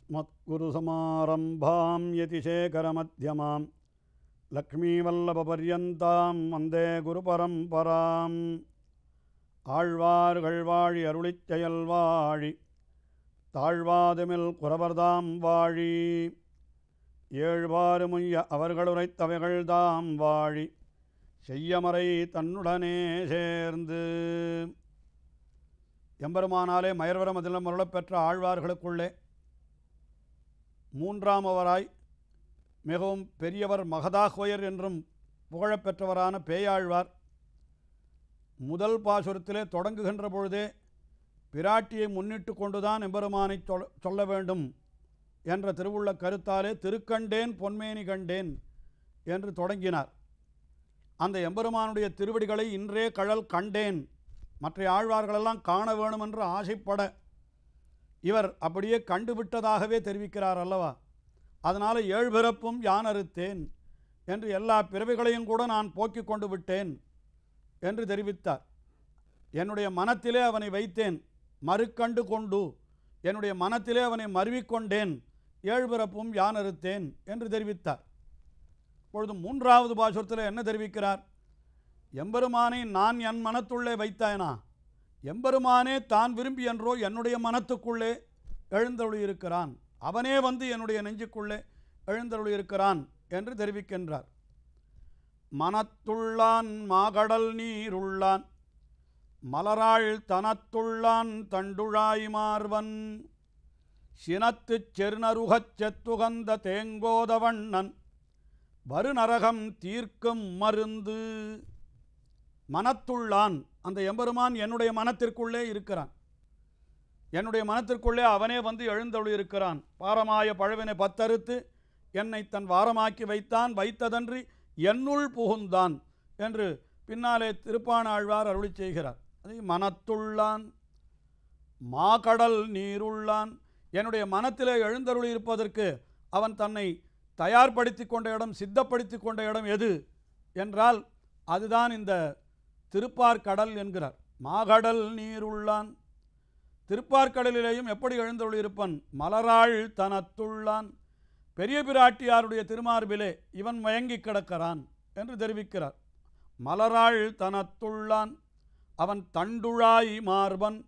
अस्मत्गुरुसमारम्भां यतिशेखरमध्यमां லக்ஷ்மீவல்லபபர்யந்தாம் வந்தே குருபரம்பராம் ஆழ்வார்கள் வாழி அருளிச்செயல் வாழி தாழ்வாதுமில் குரவர்தாம் வாழி ஏழ்வாறு முய்ய அவர்களுரைத்தவைகள்தாம் தாம் வாழி செய்யமறை தன்னுடனே சேர்ந்து எம்பெருமானாலே மயர்வரம் மதிலம் பெற்ற ஆழ்வார்களுக்குள்ளே மூன்றாமவராய் மிகவும் பெரியவர் மகதாஹோயர் என்றும் புகழப்பெற்றவரான பேயாழ்வார் முதல் பாசுரத்திலே தொடங்குகின்ற பொழுதே பிராட்டியை முன்னிட்டு கொண்டுதான் எம்பெருமானை சொல்ல வேண்டும் என்ற திருவுள்ள கருத்தாலே திருக்கண்டேன் பொன்மேனி கண்டேன் என்று தொடங்கினார் அந்த எம்பெருமானுடைய திருவடிகளை இன்றே கழல் கண்டேன் மற்ற ஆழ்வார்களெல்லாம் காண வேணுமென்று ஆசைப்பட இவர் அப்படியே கண்டுவிட்டதாகவே தெரிவிக்கிறார் அல்லவா அதனால் ஏழு பிறப்பும் யான் அறுத்தேன் என்று எல்லா பிறவிகளையும் கூட நான் போக்கிக் கொண்டு விட்டேன் என்று தெரிவித்தார் என்னுடைய மனத்திலே அவனை வைத்தேன் மறுக்கண்டு கொண்டு என்னுடைய மனத்திலே அவனை மருவிக்கொண்டேன் ஏழு பிறப்பும் யான் அறுத்தேன் என்று தெரிவித்தார் இப்பொழுது மூன்றாவது பாசுரத்தில் என்ன தெரிவிக்கிறார் எம்பெருமானை நான் என் மனத்துள்ளே வைத்தாயனா எம்பெருமானே தான் விரும்பி என்றோ என்னுடைய மனத்துக்குள்ளே எழுந்தருளியிருக்கிறான் அவனே வந்து என்னுடைய நெஞ்சுக்குள்ளே எழுந்தருளியிருக்கிறான் என்று தெரிவிக்கின்றார் மனத்துள்ளான் மாகடல் நீருள்ளான் மலராள் தனத்துள்ளான் தண்டுழாய் மார்வன் சினத்து செருநருகச் செத்துகந்த தேங்கோதவண்ணன் வருநரகம் தீர்க்கும் மருந்து மனத்துள்ளான் அந்த எம்பெருமான் என்னுடைய மனத்திற்குள்ளே இருக்கிறான் என்னுடைய மனத்திற்குள்ளே அவனே வந்து எழுந்தொழி இருக்கிறான் பாரமாய பழவினை பத்தறுத்து என்னை தன் வாரமாக்கி வைத்தான் வைத்ததன்றி என்னுள் புகுந்தான் என்று பின்னாலே திருப்பானாழ்வார் அருளி செய்கிறார் அதை மனத்துள்ளான் மாகடல் நீருள்ளான் என்னுடைய மனத்திலே எழுந்தருளி இருப்பதற்கு அவன் தன்னை தயார்படுத்தி கொண்ட இடம் சித்தப்படுத்தி கொண்ட இடம் எது என்றால் அதுதான் இந்த திருப்பார்கடல் என்கிறார் மாகடல் நீருள்ளான் கடலிலேயும் எப்படி எழுந்தொழியிருப்பன் மலராள் தனத்துள்ளான் பெரிய பிராட்டியாருடைய திருமார்பிலே இவன் மயங்கி கிடக்கிறான் என்று தெரிவிக்கிறார் மலராள் தனத்துள்ளான் அவன் தண்டுழாய் மார்பன்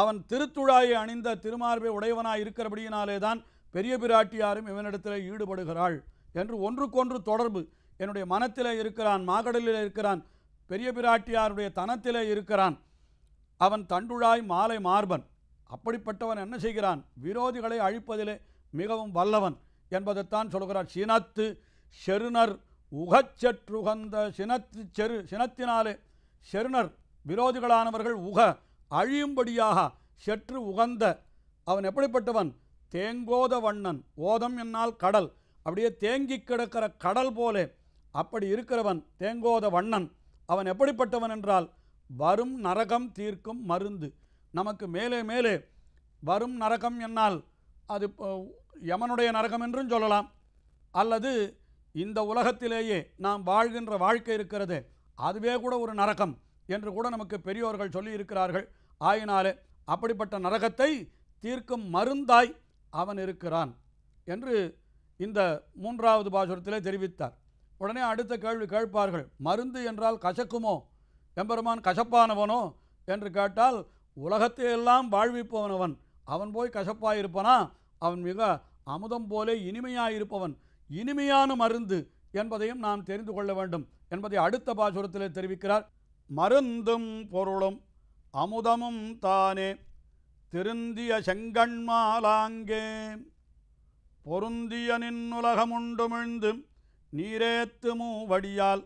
அவன் திருத்துழாயை அணிந்த திருமார்பை உடையவனாய் இருக்கிறபடியினாலே தான் பெரிய பிராட்டியாரும் இவனிடத்தில் ஈடுபடுகிறாள் என்று ஒன்றுக்கொன்று தொடர்பு என்னுடைய மனத்தில் இருக்கிறான் மாகடலில் இருக்கிறான் பெரிய பிராட்டியாருடைய தனத்திலே இருக்கிறான் அவன் தண்டுழாய் மாலை மார்பன் அப்படிப்பட்டவன் என்ன செய்கிறான் விரோதிகளை அழிப்பதிலே மிகவும் வல்லவன் என்பதைத்தான் சொல்கிறார் சினத்து செருணர் உகச்சற்றுகந்த சினத்து செரு சினத்தினாலே செருணர் விரோதிகளானவர்கள் உக அழியும்படியாக செற்று உகந்த அவன் எப்படிப்பட்டவன் தேங்கோத வண்ணன் ஓதம் என்னால் கடல் அப்படியே தேங்கி கிடக்கிற கடல் போலே அப்படி இருக்கிறவன் தேங்கோத வண்ணன் அவன் எப்படிப்பட்டவன் என்றால் வரும் நரகம் தீர்க்கும் மருந்து நமக்கு மேலே மேலே வரும் நரகம் என்னால் அது யமனுடைய நரகம் என்றும் சொல்லலாம் அல்லது இந்த உலகத்திலேயே நாம் வாழ்கின்ற வாழ்க்கை இருக்கிறது அதுவே கூட ஒரு நரகம் என்று கூட நமக்கு பெரியோர்கள் சொல்லியிருக்கிறார்கள் ஆயினாலே அப்படிப்பட்ட நரகத்தை தீர்க்கும் மருந்தாய் அவன் இருக்கிறான் என்று இந்த மூன்றாவது பாசுரத்திலே தெரிவித்தார் உடனே அடுத்த கேள்வி கேட்பார்கள் மருந்து என்றால் கசக்குமோ எம்பெருமான் கசப்பானவனோ என்று கேட்டால் உலகத்தையெல்லாம் வாழ்விப்பவனவன் அவன் போய் கசப்பாயிருப்பனா அவன் மிக அமுதம் போலே இனிமையாயிருப்பவன் இனிமையான மருந்து என்பதையும் நாம் தெரிந்து கொள்ள வேண்டும் என்பதை அடுத்த பாசுரத்திலே தெரிவிக்கிறார் மருந்தும் பொருளும் அமுதமும் தானே திருந்திய செங்கண்மாலாங்கே பொருந்திய நின்னுலகமுண்டுமிழ்ந்தும் நீரேத்து மூவடியால்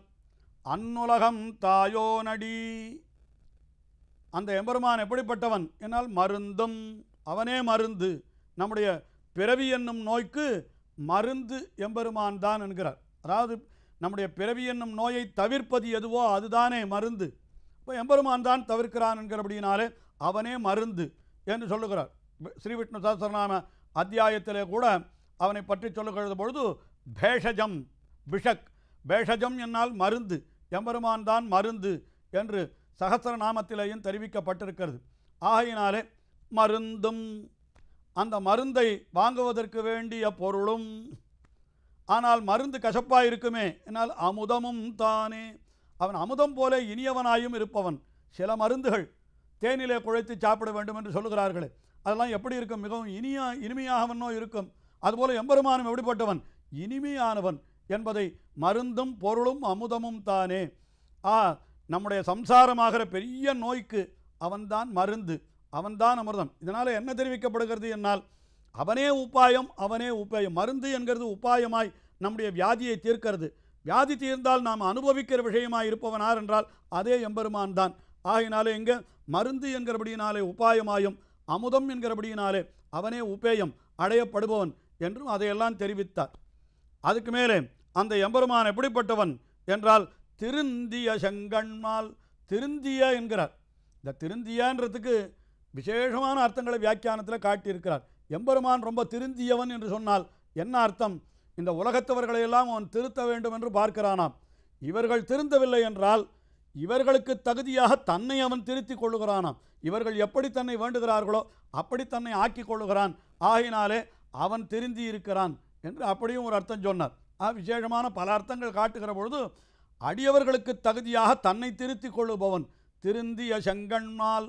அன்னுலகம் தாயோனடி அந்த எம்பெருமான் எப்படிப்பட்டவன் என்னால் மருந்தும் அவனே மருந்து நம்முடைய பிறவி என்னும் நோய்க்கு மருந்து எம்பெருமான் தான் என்கிறார் அதாவது நம்முடைய பிறவி என்னும் நோயை தவிர்ப்பது எதுவோ அதுதானே மருந்து இப்போ எம்பெருமான் தான் தவிர்க்கிறான் என்கிறபடினாலே அவனே மருந்து என்று சொல்லுகிறார் ஸ்ரீ விஷ்ணு சாஸ்திரநாம அத்தியாயத்திலே கூட அவனை பற்றி சொல்லுகிறது பொழுது பேஷஜம் பிஷக் பேஷஜம் என்னால் மருந்து எம்பெருமான் தான் மருந்து என்று சகசர நாமத்திலேயும் தெரிவிக்கப்பட்டிருக்கிறது ஆகையினாலே மருந்தும் அந்த மருந்தை வாங்குவதற்கு வேண்டிய பொருளும் ஆனால் மருந்து கசப்பாக இருக்குமே என்னால் அமுதமும் தானே அவன் அமுதம் போல இனியவனாயும் இருப்பவன் சில மருந்துகள் தேனிலே குழைத்து சாப்பிட வேண்டும் என்று சொல்கிறார்களே அதெல்லாம் எப்படி இருக்கும் மிகவும் இனியா இனிமையாகவனோ இருக்கும் அதுபோல் எம்பெருமானும் எப்படிப்பட்டவன் இனிமையானவன் என்பதை மருந்தும் பொருளும் அமுதமும் தானே ஆ நம்முடைய சம்சாரமாகிற பெரிய நோய்க்கு அவன்தான் மருந்து அவன்தான் அமிர்தம் இதனால் என்ன தெரிவிக்கப்படுகிறது என்னால் அவனே உபாயம் அவனே உபாயம் மருந்து என்கிறது உபாயமாய் நம்முடைய வியாதியை தீர்க்கிறது வியாதி தீர்ந்தால் நாம் அனுபவிக்கிற விஷயமாய் இருப்பவனார் என்றால் அதே எம்பெருமான் தான் ஆகினாலே எங்கே மருந்து என்கிறபடியினாலே உபாயமாயும் அமுதம் என்கிறபடியினாலே அவனே உபேயம் அடையப்படுபவன் என்றும் அதையெல்லாம் தெரிவித்தார் அதுக்கு மேலே அந்த எம்பெருமான் எப்படிப்பட்டவன் என்றால் திருந்திய செங்கண்மால் திருந்திய என்கிறார் இந்த திருந்தியன்றதுக்கு விசேஷமான அர்த்தங்களை வியாக்கியானத்தில் காட்டியிருக்கிறார் எம்பெருமான் ரொம்ப திருந்தியவன் என்று சொன்னால் என்ன அர்த்தம் இந்த உலகத்தவர்களையெல்லாம் அவன் திருத்த வேண்டும் என்று பார்க்கிறானாம் இவர்கள் திருந்தவில்லை என்றால் இவர்களுக்கு தகுதியாக தன்னை அவன் திருத்திக் கொள்ளுகிறானாம் இவர்கள் எப்படி தன்னை வேண்டுகிறார்களோ அப்படி தன்னை ஆக்கிக் கொள்ளுகிறான் ஆகினாலே அவன் திருந்தி இருக்கிறான் என்று அப்படியும் ஒரு அர்த்தம் சொன்னார் விசேஷமான பல அர்த்தங்கள் காட்டுகிற பொழுது அடியவர்களுக்கு தகுதியாக தன்னை திருத்தி கொள்ளுபவன் திருந்திய செங்கண்மால்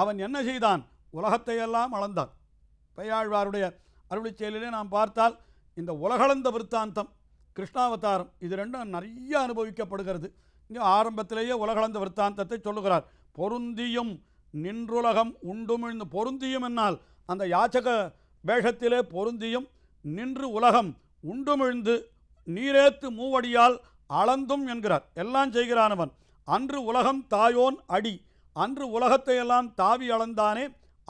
அவன் என்ன செய்தான் உலகத்தையெல்லாம் அளந்தான் பையாழ்வாருடைய அருளி செயலிலே நாம் பார்த்தால் இந்த உலகளந்த விருத்தாந்தம் கிருஷ்ணாவதாரம் இது ரெண்டும் நிறைய அனுபவிக்கப்படுகிறது இங்கே ஆரம்பத்திலேயே உலகளந்த விற்த்தாந்தத்தை சொல்லுகிறார் பொருந்தியும் நின்றுலகம் உண்டுமிழ்ந்து பொருந்தியும் என்னால் அந்த யாச்சக வேஷத்திலே பொருந்தியும் நின்று உலகம் உண்டுமிழ்ந்து நீரேத்து மூவடியால் அளந்தும் என்கிறார் எல்லாம் செய்கிறானவன் அன்று உலகம் தாயோன் அடி அன்று உலகத்தையெல்லாம் தாவி அளந்தானே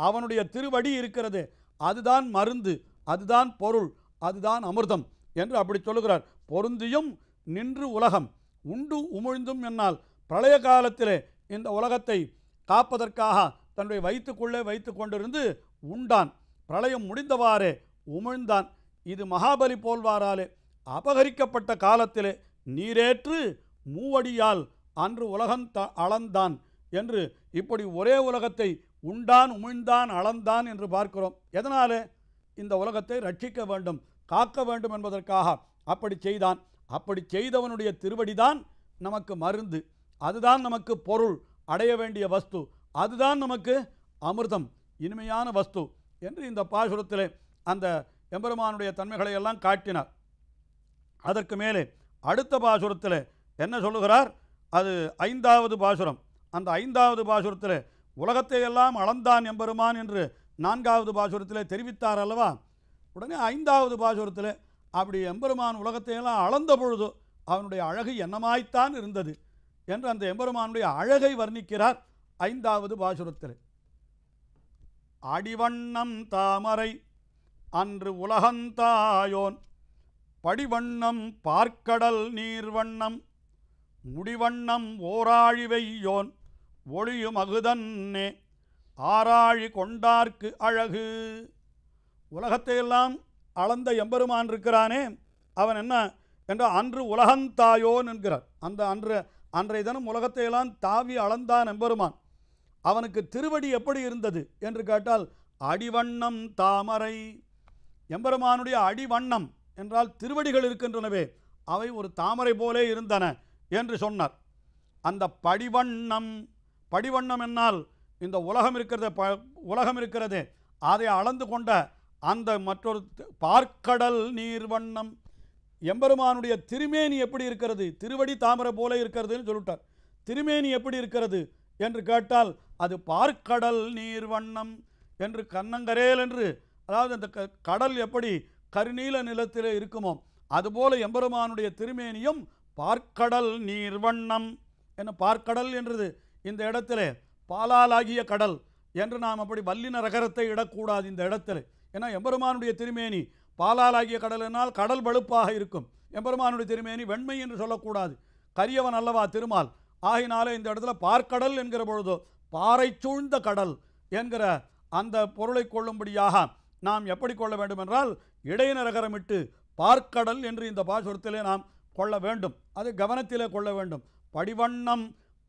அவனுடைய திருவடி இருக்கிறது அதுதான் மருந்து அதுதான் பொருள் அதுதான் அமிர்தம் என்று அப்படி சொல்லுகிறார் பொருந்தியும் நின்று உலகம் உண்டு உமிழ்ந்தும் என்னால் பிரளய காலத்திலே இந்த உலகத்தை காப்பதற்காக தன்னுடைய வைத்துக்குள்ளே வைத்து கொண்டிருந்து உண்டான் பிரளயம் முடிந்தவாறே உமிழ்ந்தான் இது மகாபலி போல்வாராலே அபகரிக்கப்பட்ட காலத்திலே நீரேற்று மூவடியால் அன்று உலகம் த அளந்தான் என்று இப்படி ஒரே உலகத்தை உண்டான் உமிழ்ந்தான் அளந்தான் என்று பார்க்கிறோம் எதனாலே இந்த உலகத்தை ரட்சிக்க வேண்டும் காக்க வேண்டும் என்பதற்காக அப்படி செய்தான் அப்படி செய்தவனுடைய திருவடிதான் நமக்கு மருந்து அதுதான் நமக்கு பொருள் அடைய வேண்டிய வஸ்து அதுதான் நமக்கு அமிர்தம் இனிமையான வஸ்து என்று இந்த பாசுரத்தில் அந்த எம்பெருமானுடைய தன்மைகளை எல்லாம் காட்டினார் அதற்கு மேலே அடுத்த பாசுரத்தில் என்ன சொல்லுகிறார் அது ஐந்தாவது பாசுரம் அந்த ஐந்தாவது பாசுரத்தில் உலகத்தை எல்லாம் அளந்தான் எம்பெருமான் என்று நான்காவது பாசுரத்தில் தெரிவித்தார் அல்லவா உடனே ஐந்தாவது பாசுரத்தில் அப்படி எம்பெருமான் உலகத்தையெல்லாம் அளந்த பொழுது அவனுடைய அழகு என்னமாய்த்தான் இருந்தது என்று அந்த எம்பெருமானுடைய அழகை வர்ணிக்கிறார் ஐந்தாவது பாசுரத்தில் அடிவண்ணம் தாமரை அன்று உலகந்தாயோன் படிவண்ணம் பார்க்கடல் நீர்வண்ணம் முடிவண்ணம் ஓராழிவையோன் ஒளியும் அகுதன்னே ஆராழி கொண்டார்க்கு அழகு உலகத்தையெல்லாம் அளந்த எம்பெருமான் இருக்கிறானே அவன் என்ன என்ற அன்று உலகந்தாயோன் என்கிறார் அந்த அன்று அன்றைய தினம் உலகத்தையெல்லாம் தாவி அளந்தான் எம்பெருமான் அவனுக்கு திருவடி எப்படி இருந்தது என்று கேட்டால் அடிவண்ணம் தாமரை எம்பெருமானுடைய அடிவண்ணம் என்றால் திருவடிகள் இருக்கின்றனவே அவை ஒரு தாமரை போலே இருந்தன என்று சொன்னார் அந்த படிவண்ணம் படிவண்ணம் என்னால் இந்த உலகம் இருக்கிறத ப உலகம் இருக்கிறது அதை அளந்து கொண்ட அந்த மற்றொரு பார்க்கடல் நீர்வண்ணம் எம்பெருமானுடைய திருமேனி எப்படி இருக்கிறது திருவடி தாமரை போல இருக்கிறதுன்னு சொல்லிட்டார் திருமேனி எப்படி இருக்கிறது என்று கேட்டால் அது பார்க்கடல் நீர்வண்ணம் என்று கண்ணங்கரேல் என்று அதாவது அந்த கடல் எப்படி கருநீல நிலத்தில் இருக்குமோ அதுபோல எம்பெருமானுடைய திருமேனியும் பார்க்கடல் நீர்வண்ணம் என்ன பார்க்கடல் என்றது இந்த இடத்துல பாலாலாகிய கடல் என்று நாம் அப்படி வல்லின ரகரத்தை இடக்கூடாது இந்த இடத்தில் ஏன்னா எம்பெருமானுடைய திருமேனி பாலாலாகிய கடல் என்னால் கடல் வலுப்பாக இருக்கும் எம்பெருமானுடைய திருமேனி வெண்மை என்று சொல்லக்கூடாது கரியவன் அல்லவா திருமால் ஆகினாலே இந்த இடத்துல பார்க்கடல் என்கிற பொழுதோ பாறை சூழ்ந்த கடல் என்கிற அந்த பொருளை கொள்ளும்படியாக நாம் எப்படி கொள்ள வேண்டும் என்றால் இடைநரகரமிட்டு பார்க்கடல் என்று இந்த பாசுரத்திலே நாம் கொள்ள வேண்டும் அது கவனத்திலே கொள்ள வேண்டும் படிவண்ணம்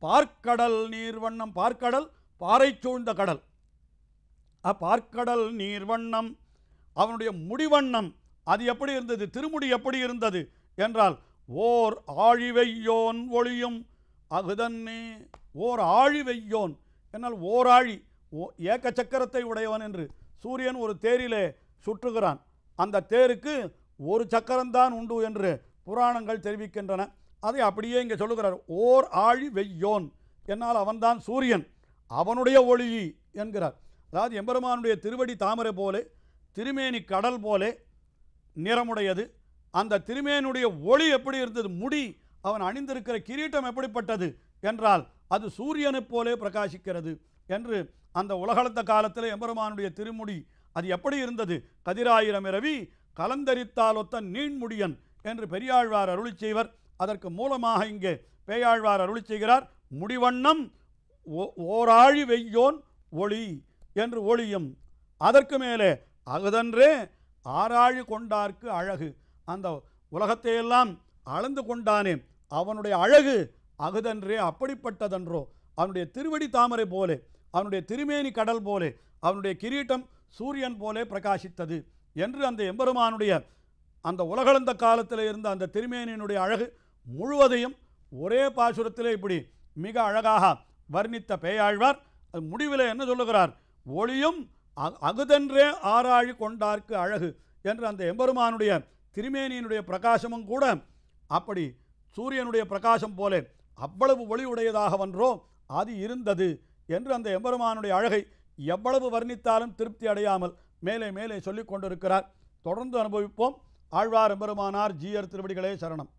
பார்க்கடல் நீர்வண்ணம் பார்க்கடல் பாறை சூழ்ந்த கடல் அப்பார்க்கடல் நீர்வண்ணம் அவனுடைய முடிவண்ணம் அது எப்படி இருந்தது திருமுடி எப்படி இருந்தது என்றால் ஓர் ஆழிவையோன் ஒளியும் அகுதன்னே ஓர் ஆழிவையோன் என்னால் ஓராழி ஓ ஏக்க சக்கரத்தை உடையவன் என்று சூரியன் ஒரு தேரிலே சுற்றுகிறான் அந்த தேருக்கு ஒரு சக்கரம்தான் உண்டு என்று புராணங்கள் தெரிவிக்கின்றன அதை அப்படியே இங்கே சொல்லுகிறார் ஓர் ஆழி வெய்யோன் என்னால் அவன்தான் சூரியன் அவனுடைய ஒளி என்கிறார் அதாவது எம்பெருமானுடைய திருவடி தாமரை போலே திருமேனி கடல் போலே நிறமுடையது அந்த திருமேனுடைய ஒளி எப்படி இருந்தது முடி அவன் அணிந்திருக்கிற கிரீட்டம் எப்படிப்பட்டது என்றால் அது சூரியனைப் போலே பிரகாசிக்கிறது என்று அந்த உலகளத்த காலத்தில் எம்பெருமானுடைய திருமுடி அது எப்படி இருந்தது கதிராயிரம் இரவி கலந்தரித்தாலொத்த நீண்முடியன் என்று பெரியாழ்வார் அருளி செய்வர் அதற்கு மூலமாக இங்கே பேயாழ்வார் அருளி செய்கிறார் முடிவண்ணம் ஓராழி வெய்யோன் ஒளி என்று ஒளியும் அதற்கு மேலே அகுதன்றே ஆராழி கொண்டார்க்கு அழகு அந்த உலகத்தையெல்லாம் அளந்து கொண்டானே அவனுடைய அழகு அகுதன்றே அப்படிப்பட்டதன்றோ அவனுடைய திருவடி தாமரை போலே அவனுடைய திருமேனி கடல் போலே அவனுடைய கிரீட்டம் சூரியன் போலே பிரகாசித்தது என்று அந்த எம்பெருமானுடைய அந்த உலகளந்த காலத்தில் இருந்த அந்த திருமேனியினுடைய அழகு முழுவதையும் ஒரே பாசுரத்திலே இப்படி மிக அழகாக வர்ணித்த பேயாழ்வார் அது முடிவில் என்ன சொல்லுகிறார் ஒளியும் அகுதென்றே ஆராழி கொண்டார்க்கு அழகு என்று அந்த எம்பெருமானுடைய திருமேனியினுடைய பிரகாசமும் கூட அப்படி சூரியனுடைய பிரகாசம் போலே அவ்வளவு ஒளி உடையதாக வன்றோ அது இருந்தது என்று அந்த எம்பெருமானுடைய அழகை எவ்வளவு வர்ணித்தாலும் திருப்தி அடையாமல் மேலே மேலே சொல்லிக் கொண்டிருக்கிறார் தொடர்ந்து அனுபவிப்போம் ஆழ்வார் எம்பெருமானார் ஜீயர் திருவடிகளே சரணம்